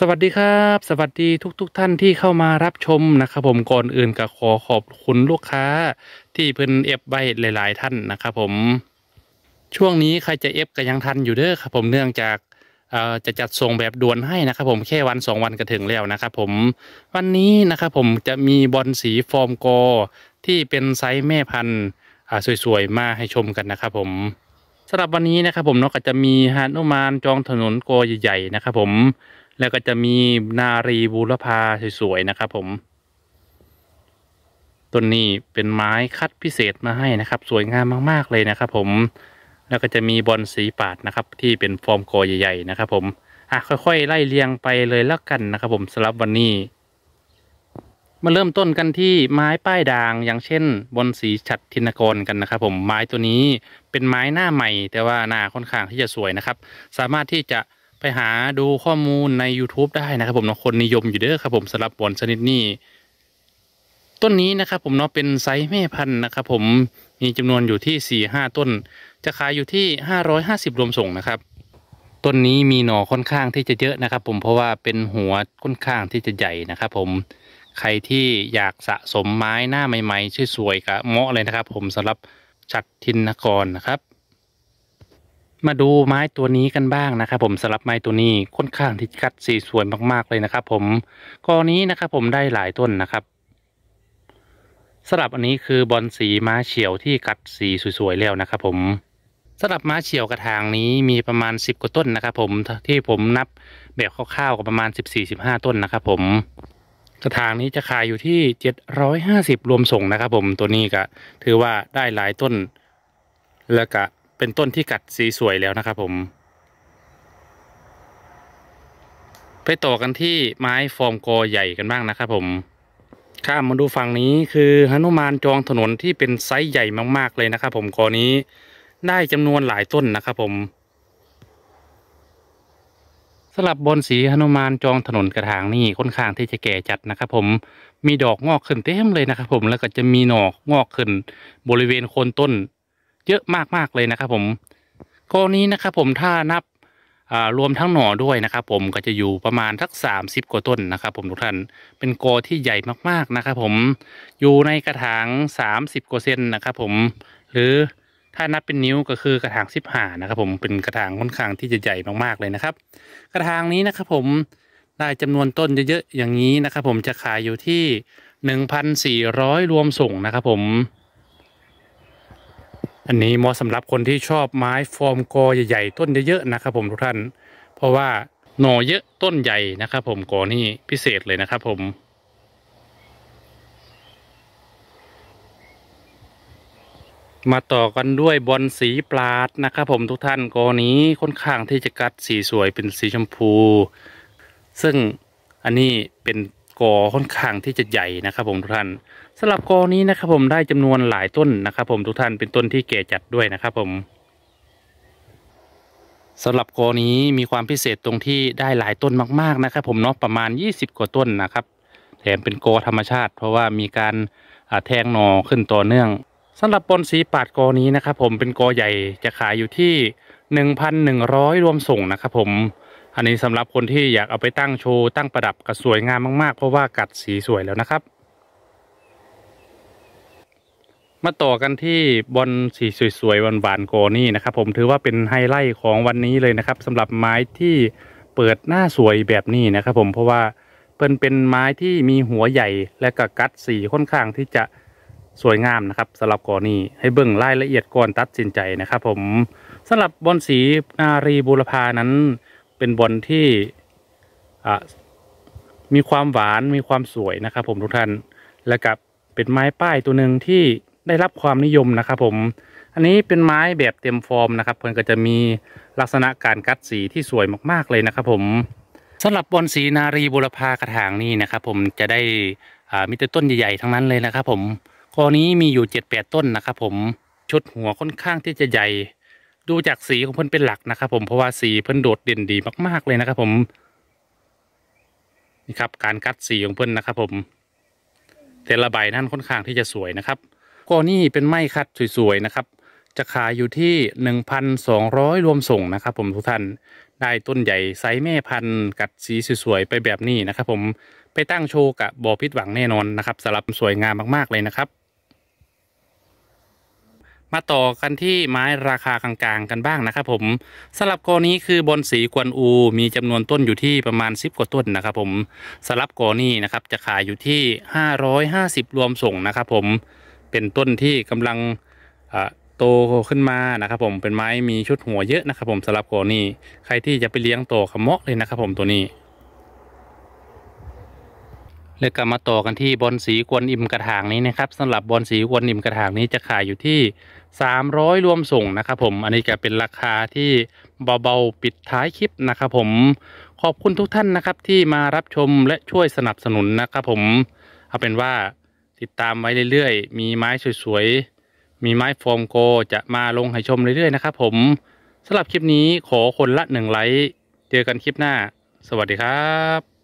สวัสดีครับสวัสดีทุกๆทท่านที่เข้ามารับชมนะครับผมก่อนอื่นก็ขอขอบคุณลูกค้า ที่เพิ่นเอฟใบหลาย ๆท่านนะครับผมช่วงนี้ใครจะเอฟก็ยังทันอยู่เด้อครับผมเนื่องจากจะจัดส่งแบบด่วนให้นะครับผมแค่วันสองวันก็ถึงแล้วนะครับผมวันนี้นะครับผมจะมีบอลสีฟอร์มกอที่เป็นไซส์แม่พันธุ์สวยๆ มาให้ชมกันนะครับผมสำหรับวันนี้นะครับผมนกก็จะมีฮานุมานจองถนนโกใหญ่ ๆนะครับผมแล้วก็จะมีนารีบูรพาสวยๆนะครับผมต้นนี้เป็นไม้คัดพิเศษมาให้นะครับ สวยงามมากๆเลยนะครับ ผมแล้วก็จะมีบอลสีปาดนะครับ ที่เป็นฟอร์มโกใหญ่ ๆนะครับ ผมอ่ะค่อยๆ ไล่เรียงไปเลยแล้วกันนะครับ ผมสำหรับวันนี้มาเริ่มต้นกันที่ไม้ป้ายด่าง อย่างเช่นบอลสีฉัดทินกรกันนะครับผมไม้ตัวนี้เป็นไม้หน้าใหม่ แต่ว่าหน้าค่อนข้างที่จะสวยนะครับ สามารถที่จะไปหาดูข้อมูลใน YouTube ได้นะครับ ผมเนาะคนนิยมอยู่เด้อครับผมสำหรับบอลชนิดนี้ ต้นนี้นะครับ ผมเนาะเป็นไซส์แม่พันธุ์นะครับ ผมมีจำนวนอยู่ที่4ี่ห้าต้น จะขายอยู่ที่ 550 รวมส่งนะครับ ต้นนี้มีหน่อค่อนข้างที่จะเยอะนะครับ ผมเพราะว่าเป็นหัวค่อนข้างที่จะใหญ่นะครับ ผมใครที่อยากสะสมไม้หน้าใหม่ๆช่สวยกับเหมาะเลยนะครับ ผมสำหรับชัดทินกรนะครับมาดูไม้ตัวนี้กันบ้างนะครับผมสำหรับไม้ ตัวนี้ค่อนข้างที่กัดสีสวยมาก ๆ เลยนะครับ ผมกอนี้นะครับ ผมได้หลายต้นนะครับ สลับอันนี้คือบอลสีม้าเฉียวที่กัดสี สวยๆแล้วนะครับ ผมสลับม้าเฉียว กระถางนี้มีประมาณ10กว่าต้นนะครับ ผมที่ผมนับแบบคร่าวๆกับประมาณ14-15ต้นนะครับ ผมกระถางนี้จะขายอยู่ที่750รวมส่งนะครับ ผมตัวนี้ก็ถือว่าได้หลายต้น แล้วก็เป็นต้นที่กัดสีสวยแล้วนะครับผมไปต่อกันที่ไม้ฟอร์มกอใหญ่กันบ้างนะครับผมข้ามมาดูฝั่งนี้คือหนุมานจองถนนที่เป็นไซส์ใหญ่มากๆเลยนะครับผมกอนี้ได้จำนวนหลายต้นนะครับผมสลับบนสีหนุมานจองถนนกระถางนี่ค่อนข้างที่จะแก่จัดนะครับผมมีดอกงอกขึ้นเต็มเลยนะครับผมแล้วก็จะมีหนอกงอกขึ้นบริเวณโคนต้นเยอะมาก ๆ เลยนะครับผมก้อนนี้นะครับผมถ้านับรวมทั้งหน่อด้วยนะครับผมก็จะอยู่ประมาณทักสามสิบกว่าต้นนะครับผมทุกท่านเป็นกอที่ใหญ่มาก ๆ นะครับผมอยู่ในกระถางสามสิบกว่าเซนนะครับผมหรือถ้านับเป็นนิ้วก็คือกระถางสิบห้านะครับผมเป็นกระถางค่อนข้างที่จะใหญ่มาก ๆ เลยนะครับ กระถางนี้นะครับผมได้จำนวนต้นเยอะๆอย่างนี้นะครับ ผมจะขายอยู่ที่หนึ่งพัสีร้อยรวมส่งนะครับ ผมอันนี้เหมาะสำหรับคนที่ชอบไม้ฟอร์มกอใหญ่ๆต้นเยอะๆนะครับผมทุกท่านเพราะว่า หน่อเยอะต้นใหญ่ นะ ครับ ผมกอนี่พิเศษเลย นะ ครับ ผมมาต่อกันด้วยบอลสีปลาดนะครับผมทุกท่านกอนี้ค่อนข้างที่จะกัดสีสวยเป็นสีชมพู ซึ่งอันนี้เป็นกอค่อนข้างที่จะใหญ่นะครับผมทุก ท่านสำหรับกอนี้นะครับผมได้ จำนวนหลายต้นนะครับ ผมทุกท่านเป็นต้นที่เก่จัดด้วยนะครับผมสำหรับกอนี้มีความพิเศษตรงที่ได้หลายต้นมาก ๆนะครับผมเนาะประมาณ 20 กว่าต้นนะครับ แถมเป็นกอธรรมชาติ เพราะว่ามีการแทงหนอขึ้นต่อเนื่องสำหรับปอสีปาดกอนี้นะครับผมเป็นกอใหญ่จะขายอยู่ที่ 1,100 รวมส่งนะครับผมอันนี้สำหรับคนที่อยากเอาไปตั้งโชว์ตั้งประดับก็สวยงามมากๆ เพราะว่ากัดสีสวยแล้วนะครับ มาต่อกันที่บอลสีสวยๆหวานๆโกนี่นะครับผมถือว่าเป็นไฮไลท์ของวันนี้เลยนะครับ สำหรับไม้ที่เปิดหน้าสวยแบบนี้นะครับ ผมเพราะว่าเป็นเป็นไม้ที่มีหัวใหญ่ และก็กัดสีค่อนข้างที่จะสวยงามนะครับสำหรับก่อนนี้ ให้เบิ่งรายละเอียดก่อนตัดสินใจนะครับ ผมสำหรับบอลสีนารีบูรพานั้นเป็นบอลที่มีความหวานมีความสวยนะครับผมทุกท่านและกับเป็นไม้ป้ายตัวหนึ่งที่ได้รับความนิยมนะครับผม อันนี้เป็นไม้แบบเต็มฟอร์มนะครับ เพื่อนก็จะมีลักษณะการกัดสีที่สวยมากๆเลยนะครับผมสำหรับบอลสีนารีบุรพากระถางนี่นะครับ ผมจะได้มีแต่ต้นใหญ่ๆทั้งนั้นเลยนะครับผมกอนี้มีอยู่เจ็ดแปดต้นนะครับผมชุดหัวค่อนข้างที่จะใหญ่ดู จากสี ของเพิ่นเป็นหลักนะครับ ผมเพราะว่าสีเพิ่นโดดเด่นดีมาก ๆเลยนะครับ ผมนี่ครับการคัดสีของเพิ่น นะครับ ผม แต่ละใบนั่นค่อนข้างที่จะสวยนะครับก็นี่เป็นไม้คัดสวยๆนะครับ จะขายอยู่ที่หนึ่งพันสองร้อยรวมส่งนะครับ ผมทุกท่านได้ต้นใหญ่ไซส์แม่พันกัดสีสวยๆไปแบบนี้นะครับ ผมไปตั้งโชว์กับบอพิษหวังแน่นอนนะครับสลับสวยงามมากๆเลยนะครับมาต่อกันที่ไม้ราคากลางๆกันบ้างนะครับผมสำหรับกอนี้คือบอนสีกวนอู มีจำนวนต้นอยู่ที่ประมาณ10กว่าต้นนะครับผมสำหรับกอนี้นะครับจะขายอยู่ที่ 550 รวมส่งนะครับผมเป็นต้นที่กำลังโตขึ้นมานะครับผมเป็นไม้มีชุดหัวเยอะนะครับผมสำหรับกอนี้ใครที่จะไปเลี้ยงโตขมเมาะเลยนะครับผมตัวนี้แล้วก็มาต่อกันที่บอลสีกวนอิ่มกระถางนี้นะครับสำหรับบอลสีกวนอิ่มกระถางนี้จะขายอยู่ที่ 300 รวมส่งนะครับผมอันนี้จะเป็นราคาที่เบาๆปิดท้ายคลิปนะครับผมขอบคุณทุกท่านนะครับ ที่มารับชมและช่วยสนับสนุนนะครับ ผมเอาเป็นว่าติดตามไว้เรื่อยๆ มีไม้สวยๆมีไม้โฟมโกจะมาลงให้ชมเรื่อยๆนะครับ ผมสำหรับคลิปนี้ขอคนละหนึ่งไลค์เจอกันคลิปหน้า สวัสดีครับ